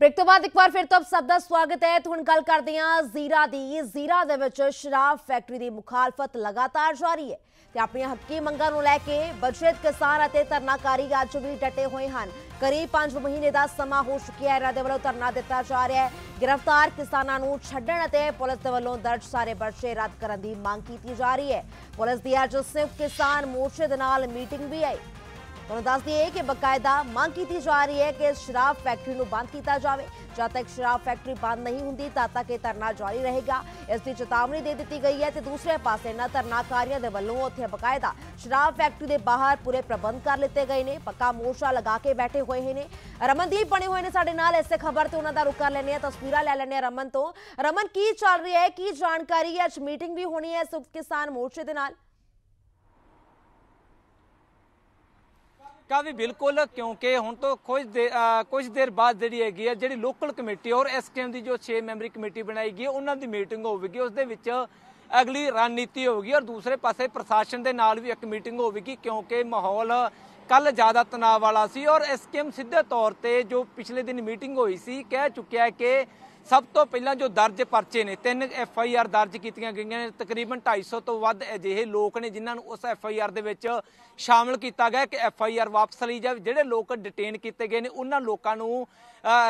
break ਤੋਂ ਬਾਅਦ ਇੱਕ ਵਾਰ ਫਿਰ ਤੋਂ ਸਭ ਦਾ ਸਵਾਗਤ ਹੈ ਹੁਣ ਗੱਲ ਕਰਦੇ ਹਾਂ ਜ਼ੀਰਾ ਦੀ ਜ਼ੀਰਾ ਦੇ ਵਿੱਚ ਸ਼ਰਾਬ ਫੈਕਟਰੀ ਦੀ ਮੁਖਾਲਫਤ ਲਗਾਤਾਰ ਜਾਰੀ ਹੈ ਤੇ ਆਪਣੀਆਂ ਹੱਕੀ ਮੰਗਾਂ ਨੂੰ ਲੈ ਕੇ ਬਜਟ ਕਿਸਾਨ ਅਤੇ ਧਰਨਾਕਾਰੀ ਅੱਜ ਵੀ ਡਟੇ ਹੋਏ ਹਨ ਕਰੀਬ 5 ਮਹੀਨੇ ਦਾ ਸਮਾਂ ਹੋ ਚੁੱਕਿਆ ਹੈ ਰਾਦੇ ਦੇ ਵੱਲੋਂ ਧਰਨਾ ਦਿੱਤਾ ਜਾ ਰਿਹਾ ਹੈ ਗ੍ਰਿਫਤਾਰ ਕਿਸਾਨਾਂ ਨੂੰ ਛੱਡਣ ਅਤੇ ਪੁਲਿਸ ਦੇ ਵੱਲੋਂ ਦਰਜ ਸਾਰੇ ਬਰਸ਼ੇ ਰੱਦ ਕਰਨ ਦੀ ਮੰਗ ਕੀਤੀ ਜਾ ਰਹੀ ਹੈ ਪੁਲਿਸ ਦੀ ਅੱਜ ਸਿਰਫ ਕਿਸਾਨ ਮੋਰਚੇ ਦੇ ਨਾਲ ਮੀਟਿੰਗ ਵੀ ਆਈ ਤੁਹਾਨੂੰ ਦੱਸ ਦਈਏ ਕਿ ਬਕਾਇਦਾ ਮੰਗ ਕੀਤੀ ਜਾ ਰਹੀ ਹੈ ਕਿ ਸ਼ਰਾਬ ਫੈਕਟਰੀ ਨੂੰ ਬੰਦ ਕੀਤਾ ਜਾਵੇ ਜਦ ਤੱਕ ਸ਼ਰਾਬ ਫੈਕਟਰੀ ਬੰਦ ਨਹੀਂ ਹੁੰਦੀ ਤਦ ਤੱਕ ਇਹ ਧਰਨਾ ਜਾਰੀ ਰਹੇਗਾ ਇਸ ਦੀ ਚੇਤਾਵਨੀ ਦੇ ਦਿੱਤੀ ਗਈ ਹੈ ਤੇ ਦੂਸਰੇ ਪਾਸੇ ਨਾ ਧਰਨਾਕਾਰੀਆਂ ਦੇ ਵੱਲੋਂ ਉੱਥੇ ਬਕਾਇਦਾ ਸ਼ਰਾਬ ਫੈਕਟਰੀ ਦੇ ਬਾਹਰ ਪੂਰੇ ਪ੍ਰਬੰਧ ਕਰ ਲਿੱਤੇ ਗਏ ਨੇ ਪੱਕਾ ਮੋਰਚਾ ਲਗਾ ਕੇ ਬੈਠੇ ਹੋਏ ਨੇ ਰਮਨਦੀਪ ਬਣੇ ਹੋਏ ਨੇ ਸਾਡੇ ਨਾਲ ਇਸੇ ਖਬਰ ਤੇ ਉਹਨਾਂ ਦਾ ਰੁਕ ਕਰ ਲੈਣੇ ਆ ਤਸਵੀਰਾਂ ਲੈ ਲੈਣੇ ਰਮਨ ਤੋਂ ਰਮਨ ਕੀ ਚੱਲ ਰਹੀ ਹੈ ਕੀ ਜਾਣਕਾਰੀ ਹੈ ਅੱਜ ਮੀਟਿੰਗ ਵੀ ਹੋਣੀ ਹੈ ਸੁਖ ਕਿਸਾਨ ਮੋਰਚੇ ਦੇ ਨਾਲ ਕਾ ਵੀ ਬਿਲਕੁਲ ਕਿਉਂਕਿ ਹੁਣ ਤੋਂ ਕੁਝ ਕੁਝ ਦੇਰ ਬਾਅਦ ਜਿਹੜੀ ਹੈਗੀ ਹੈ ਜਿਹੜੀ ਲੋਕਲ ਕਮੇਟੀ ਔਰ ਐਸਕੇਐਮ ਦੀ ਜੋ 6 ਮੈਂਬਰੀ ਕਮੇਟੀ ਬਣਾਈ ਗਈ ਹੈ ਉਹਨਾਂ ਦੀ ਮੀਟਿੰਗ ਹੋਵੇਗੀ ਉਸ ਦੇ ਵਿੱਚ ਅਗਲੀ ਰਣਨੀਤੀ ਹੋਵੇਗੀ ਔਰ ਦੂਸਰੇ ਪਾਸੇ ਪ੍ਰਸ਼ਾਸਨ ਦੇ ਨਾਲ ਵੀ ਇੱਕ ਮੀਟਿੰਗ ਹੋਵੇਗੀ ਕਿਉਂਕਿ ਮਾਹੌਲ ਕੱਲ ਜ਼ਿਆਦਾ ਤਣਾਅ ਵਾਲਾ ਸੀ ਔਰ ਐਸਕੇਐਮ ਸਿੱਧੇ ਤੌਰ ਤੇ ਜੋ ਪਿਛਲੇ ਦਿਨ ਮੀਟਿੰਗ ਹੋਈ ਸੀ ਕਹਿ ਚੁੱਕਿਆ ਹੈ ਕਿ ਸਭ ਤੋਂ ਪਹਿਲਾਂ ਜੋ ਦਰਜ ਪਰਚੇ ਨੇ ਤਿੰਨ ਐਫ ਆਈ ਆਰ ਦਰਜ ਕੀਤੀਆਂ ਗਈਆਂ ਨੇ ਤਕਰੀਬਨ 250 ਤੋਂ ਵੱਧ ਅਜਿਹੇ ਲੋਕ ਨੇ ਜਿਨ੍ਹਾਂ ਨੂੰ ਉਸ ਐਫ ਆਈ ਆਰ ਦੇ ਵਿੱਚ ਸ਼ਾਮਲ ਕੀਤਾ ਗਿਆ ਕਿ ਐਫ ਆਈ ਆਰ ਵਾਪਸ ਲਈ ਜਾਵੇ ਜਿਹੜੇ ਲੋਕ ਡਿਟੇਨ ਕੀਤੇ ਗਏ ਨੇ ਉਹਨਾਂ ਲੋਕਾਂ ਨੂੰ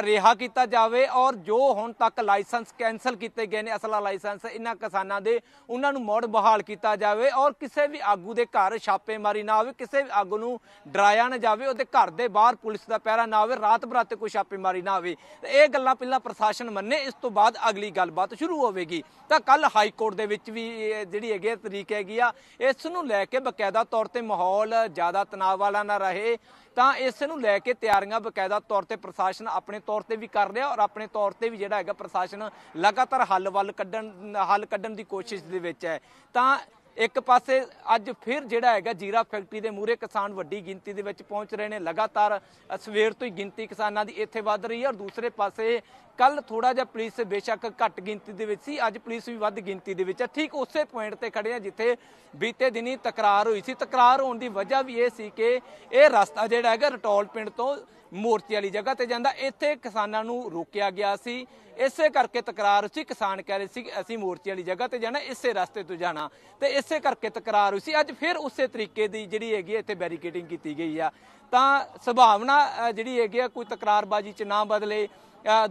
ਰਿਹਾ ਕੀਤਾ ਜਾਵੇ ਔਰ ਜੋ ਹੁਣ ਤੱਕ ਲਾਇਸੈਂਸ ਕੈਨਸਲ ਕੀਤੇ ਗਏ ਨੇ ਅਸਲਾ ਲਾਇਸੈਂਸ ਇਹਨਾਂ ਕਿਸਾਨਾਂ ਦੇ ਉਹਨਾਂ ਨੂੰ ਮੋੜ ਬਹਾਲ ਕੀਤਾ ਜਾਵੇ ਔਰ ਕਿਸੇ ਵੀ ਆਗੂ ਦੇ ਘਰ ਛਾਪੇਮਾਰੀ ਨਾ ਹੋਵੇ ਕਿਸੇ ਵੀ ਆਗੂ ਨੂੰ ਡਰਾਇਆ ਨਾ ਜਾਵੇ ਉਹਦੇ ਘਰ ਦੇ ਬਾਹਰ ਪੁਲਿਸ ਦਾ ਪਹਿਰਾ ਨਾ ਹੋਵੇ ਰਾਤ ਬਰਾਤੇ ਕੋਈ ਛਾਪੇਮਾਰੀ ਨਾ ਹੋਵੇ ਇਹ ਗੱਲਾਂ ਪਹਿਲਾਂ ਪ੍ਰਸ਼ਾਸਨ ਮੰਨੇ ਇਸ ਤੋਂ ਬਾਅਦ ਅਗਲੀ ਗੱਲਬਾਤ ਸ਼ੁਰੂ ਹੋਵੇਗੀ ਤਾਂ ਕੱਲ ਹਾਈ ਕੋਰਟ ਦੇ ਵਿੱਚ ਵੀ ਜਿਹੜੀ ਹੈਗੀ ਤਰੀਕ ਹੈਗੀ ਆ ਇਸ ਨੂੰ ਲੈ ਕੇ ਬਕਾਇਦਾ ਤੌਰ ਤੇ ਮਾਹੌਲ ਜ਼ਿਆਦਾ ਤਣਾਅ ਵਾਲਾ ਨਾ ਰਹੇ ਤਾਂ ਇਸ ਨੂੰ ਲੈ ਕੇ ਤਿਆਰੀਆਂ ਬਕਾਇਦਾ ਤੌਰ ਤੇ ਪ੍ਰਸ਼ਾਸਨ ਆਪਣੇ ਤੌਰ ਤੇ ਵੀ ਕਰ ਰਿਹਾ ਔਰ ਆਪਣੇ ਤੌਰ ਤੇ ਵੀ ਜਿਹੜਾ ਹੈਗਾ ਪ੍ਰਸ਼ਾਸਨ ਲਗਾਤਾਰ ਹੱਲ ਵੱਲ ਕੱਢਣ ਹੱਲ ਕੱਢਣ ਦੀ ਕੋਸ਼ਿਸ਼ ਦੇ ਵਿੱਚ ਹੈ ਤਾਂ ਇੱਕ ਪਾਸੇ ਅੱਜ ਫਿਰ ਜਿਹੜਾ ਹੈਗਾ ਜੀਰਾ ਫੈਕਟਰੀ ਦੇ ਮੂਰੇ ਕਿਸਾਨ ਵੱਡੀ ਗਿਣਤੀ ਦੇ ਵਿੱਚ ਪਹੁੰਚ ਰਹੇ ਨੇ ਲਗਾਤਾਰ ਸਵੇਰ ਤੋਂ ਹੀ ਗਿਣਤੀ ਕਿਸਾਨਾਂ ਦੀ ਇੱਥੇ ਵੱਧ ਰਹੀ ਹੈ ਔਰ ਦੂਸਰੇ ਪਾਸੇ ਕੱਲ ਥੋੜਾ ਜਿਹਾ ਪੁਲਿਸ ਬੇਸ਼ੱਕ ਘੱਟ ਗਿਣਤੀ ਦੇ ਵਿੱਚ ਸੀ ਅੱਜ ਪੁਲਿਸ ਵੀ ਵੱਧ ਗਿਣਤੀ ਦੇ ਵਿੱਚ ਹੈ ਠੀਕ ਉਸੇ ਪੁਆਇੰਟ ਤੇ ਖੜੇ ਆ ਜਿੱਥੇ ਬੀਤੇ ਦਿਨੀ ਤਕਰਾਰ ਹੋਈ ਸੀ ਤਕਰਾਰ ਹੋਣ ਦੀ ਵਜ੍ਹਾ ਵੀ ਇਹ ਸੀ ਕਿ ਇਹ ਰਸਤਾ ਜਿਹੜਾ ਹੈਗਾ ਰਟੌਲ ਪਿੰਡ ਤੋਂ ਮੂਰਤੀ ਵਾਲੀ ਜਗ੍ਹਾ ਤੇ ਜਾਂਦਾ ਇੱਥੇ ਕਿਸਾਨਾਂ ਨੂੰ ਰੋਕਿਆ ਗਿਆ ਸੀ ਇਸੇ ਕਰਕੇ ਤਕਰਾਰ ਸੀ ਕਿਸਾਨ ਕਹਿ ਰਹੇ ਸੀ ਕਿ ਅਸੀਂ ਮੂਰਤੀ ਵਾਲੀ ਜਗ੍ਹਾ ਤੇ ਜਾਣਾ ਇਸੇ ਰਸਤੇ ਤੋਂ ਜਾਣਾ ਤੇ ਇਸੇ ਕਰਕੇ ਤਕਰਾਰ ਹੋਈ ਸੀ ਅੱਜ ਫਿਰ ਉਸੇ ਤਰੀਕੇ ਦੀ ਜਿਹੜੀ ਹੈਗੀ ਇੱਥੇ ਬੈਰੀਕੇਡਿੰਗ ਕੀਤੀ ਗਈ ਆ ਤਾਂ ਸੰਭਾਵਨਾ ਜਿਹੜੀ ਹੈਗੀ ਆ ਕੋਈ ਤਕਰਾਰਬਾਜ਼ੀ ਚ ਨਾ ਬਦਲੇ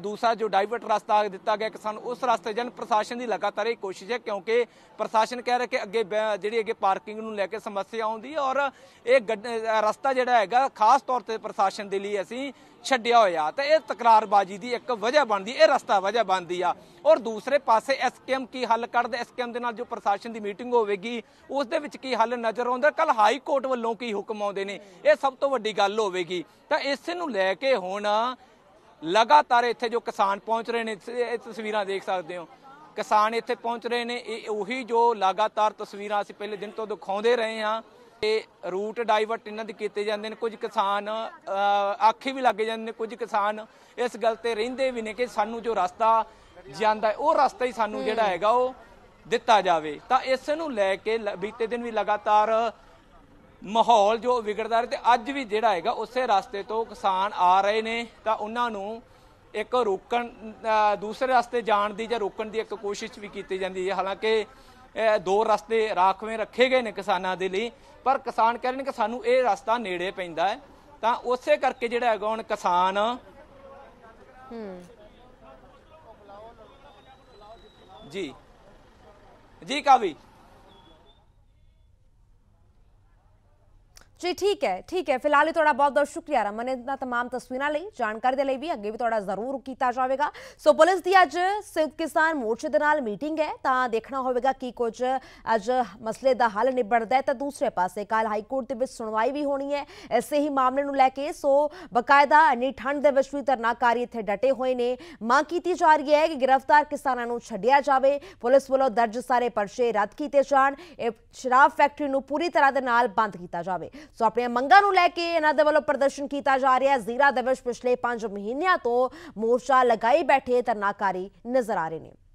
ਦੂਸਰਾ ਜੋ ਡਾਈਵਰਟ ਰਸਤਾ ਦਿੱਤਾ ਗਿਆ ਕਿਸਾਨ ਉਸ ਰਸਤੇ ਜਨ ਪ੍ਰਸ਼ਾਸਨ ਦੀ ਲਗਾਤਾਰ ਇਹ ਕੋਸ਼ਿਸ਼ ਹੈ ਕਿਉਂਕਿ ਪ੍ਰਸ਼ਾਸਨ ਕਹਿ ਰਿਹਾ ਕਿ ਅੱਗੇ ਜਿਹੜੀ ਅੱਗੇ ਪਾਰਕਿੰਗ ਨੂੰ ਲੈ ਕੇ ਸਮੱਸਿਆ ਆਉਂਦੀ ਹੈ ਔਰ ਇਹ ਰਸਤਾ ਜਿਹੜਾ ਹੈਗਾ ਖਾਸ ਤੌਰ ਤੇ ਪ੍ਰਸ਼ਾਸਨ ਦੇ ਲਈ ਅਸੀਂ ਛੱਡਿਆ ਹੋਇਆ ਤਾਂ ਇਹ ਤਕਰਾਰਬਾਜ਼ੀ ਦੀ ਇੱਕ ਵਜ੍ਹਾ ਬਣਦੀ ਇਹ ਰਸਤਾ ਵਜ੍ਹਾ ਬਣਦੀ ਆ ਔਰ ਦੂਸਰੇ ਪਾਸੇ ਐਸਕੇਐਮ ਕੀ ਹੱਲ ਕੱਢਦਾ ਐਸਕੇਐਮ ਦੇ ਨਾਲ ਜੋ ਪ੍ਰਸ਼ਾਸਨ ਦੀ ਮੀਟਿੰਗ ਹੋਵੇਗੀ ਉਸ ਦੇ ਵਿੱਚ ਕੀ ਹੱਲ ਨਜ਼ਰ ਆਉਂਦਾ ਕੱਲ ਹਾਈ ਕੋਰਟ ਵੱਲੋਂ ਕੀ ਹੁਕਮ ਆਉਂਦੇ ਨੇ ਇਹ ਸਭ ਤੋਂ ਵੱਡੀ ਗੱਲ ਹੋਵੇਗੀ ਤਾਂ ਇਸ ਨੂੰ ਲੈ ਕੇ ਹੁਣ ਲਗਾਤਾਰ ਇੱਥੇ ਜੋ ਕਿਸਾਨ ਪਹੁੰਚ ਰਹੇ ਨੇ ਇਹ ਤਸਵੀਰਾਂ ਦੇਖ ਸਕਦੇ ਹੋ ਕਿਸਾਨ ਇੱਥੇ ਪਹੁੰਚ ਰਹੇ ਨੇ ਇਹ ਉਹੀ ਜੋ ਲਗਾਤਾਰ ਤਸਵੀਰਾਂ ਅਸੀਂ ਪਹਿਲੇ ਦਿਨ ਤੋਂ ਦਿਖਾਉਂਦੇ ਰਹੇ ਹਾਂ ਇਹ ਰੂਟ ਡਾਈਵਰਟ ਇਹਨਾਂ ਦੇ ਕੀਤੇ ਜਾਂਦੇ ਨੇ ਕੁਝ ਕਿਸਾਨ ਆਖੀ ਵੀ ਲੱਗੇ ਜਾਂਦੇ ਨੇ ਕੁਝ ਕਿਸਾਨ ਇਸ ਗੱਲ ਤੇ ਰਹਿੰਦੇ ਵੀ ਨੇ ਕਿ ਸਾਨੂੰ ਜੋ ਰਸਤਾ ਜਾਂਦਾ ਉਹ ਰਸਤਾ ਹੀ ਸਾਨੂੰ ਜਿਹੜਾ ਹੈਗਾ ਉਹ ਦਿੱਤਾ ਜਾਵੇ ਤਾਂ ਇਸ ਨੂੰ ਲੈ ਕੇ ਬੀਤੇ ਦਿਨ ਵੀ ਲਗਾਤਾਰ ਮਾਹੌਲ ਜੋ ਵਿਗੜਦਾ ਰਿਹਾ ਤੇ ਅੱਜ ਵੀ ਜਿਹੜਾ ਹੈਗਾ ਉਸੇ ਰਸਤੇ ਤੋਂ ਕਿਸਾਨ ਆ ਰਹੇ ਨੇ ਤਾਂ ਉਹਨਾਂ ਨੂੰ ਇੱਕ ਰੋਕਣ ਦੂਸਰੇ ਰਸਤੇ ਜਾਣ ਦੀ ਜਾਂ ਰੋਕਣ ਦੀ ਇੱਕ ਕੋਸ਼ਿਸ਼ ਵੀ ਕੀਤੀ ਜਾਂਦੀ ਹੈ ਹਾਲਾਂਕਿ ਇਹ ਦੋ ਰਸਤੇ ਰਾਖਵੇਂ ਰੱਖੇ ਗਏ ਨੇ ਕਿਸਾਨਾਂ ਦੇ ਲਈ ਪਰ ਕਿਸਾਨ ਕਹਿ ਰਹੇ ਨੇ ਕਿ ਸਾਨੂੰ ਇਹ ਰਸਤਾ ਨੇੜੇ ਪੈਂਦਾ ਹੈ ਤਾਂ ਉਸੇ ਕਰਕੇ ਜਿਹੜਾ ਹੈਗਾ ਹੁਣ ਕਿਸਾਨ ਜੀ ਜੀ ਕਾਵੀ ਜੀ ਠੀਕ ਹੈ ਠੀਕ ਹੈ ਫਿਲਹਾਲ ਹੀ ਤੁਹਾਡਾ ਬਹੁਤ ਬਹੁਤ ਸ਼ੁਕਰੀਆ ਰਮਨ ਨੇ ਤਾਂ तमाम ਤਸਵੀਰਾਂ ਲਈ ਜਾਣਕਾਰੀ ਦੇ ਲਈ ਵੀ ਅੱਗੇ ਵੀ ਤੁਹਾਡਾ ਜ਼ਰੂਰ ਕੀਤਾ ਜਾਵੇਗਾ ਸੋ ਪੁਲਿਸ ਦੀ ਅੱਜ ਸਿੱਖ ਕਿਸਾਨ ਮੋਰਚੇ ਦੇ ਨਾਲ ਮੀਟਿੰਗ ਹੈ ਤਾਂ ਦੇਖਣਾ ਹੋਵੇਗਾ ਕੀ ਕੁਝ ਅੱਜ ਮਸਲੇ ਦਾ ਹੱਲ ਨਿਬੜਦਾ ਹੈ ਤਾਂ ਦੂਸਰੇ ਪਾਸੇ ਕੱਲ ਹਾਈ ਕੋਰਟ ਦੇ ਵਿੱਚ ਸੁਣਵਾਈ ਵੀ ਹੋਣੀ ਹੈ ਐਸੇ ਹੀ ਮਾਮਲੇ ਨੂੰ ਲੈ ਕੇ ਸੋ ਬਕਾਇਦਾ ਅਨੀ ਠੰਡ ਦੇ ਵਿੱਚ ਵੀ ਧਰਨਾਕਾਰੀ ਇੱਥੇ ਡਟੇ ਹੋਏ ਨੇ ਮੰਗ ਕੀਤੀ ਜਾ ਰਹੀ ਹੈ ਕਿ ਗ੍ਰਿਫਤਾਰ ਕਿਸਾਨਾਂ ਨੂੰ ਛੱਡਿਆ ਜਾਵੇ ਪੁਲਿਸ ਵੱਲੋਂ ਦਰਜ ਸਾਰੇ ਪਰਚੇ ਰੱਦ ਕੀਤੇ ਜਾਣ ਇਹ ਸ਼ਰਾਬ ਫੈਕਟਰੀ ਨੂੰ ਪੂਰੀ ਤਰ੍ਹਾਂ ਦੇ ਨਾਲ ਬੰਦ ਕੀਤਾ ਜਾਵੇ ਸੋ ਆਪਣੀਆਂ ਮੰਗਾਂ ਨੂੰ ਲੈ ਕੇ ਇਹਨਾਂ ਦੇ ਵੱਲੋਂ ਪ੍ਰਦਰਸ਼ਨ ਕੀਤਾ ਜਾ ਰਿਹਾ ਹੈ ਜ਼ੀਰਾ ਦਿਵਸ ਪਿਛਲੇ 5 ਮਹੀਨਿਆਂ ਤੋਂ ਮੋਰਚਾ ਲਗਾਈ ਬੈਠੇ ਤਰਨਾਕਾਰੀ ਨਜ਼ਰ ਆ ਰਹੇ ਨੇ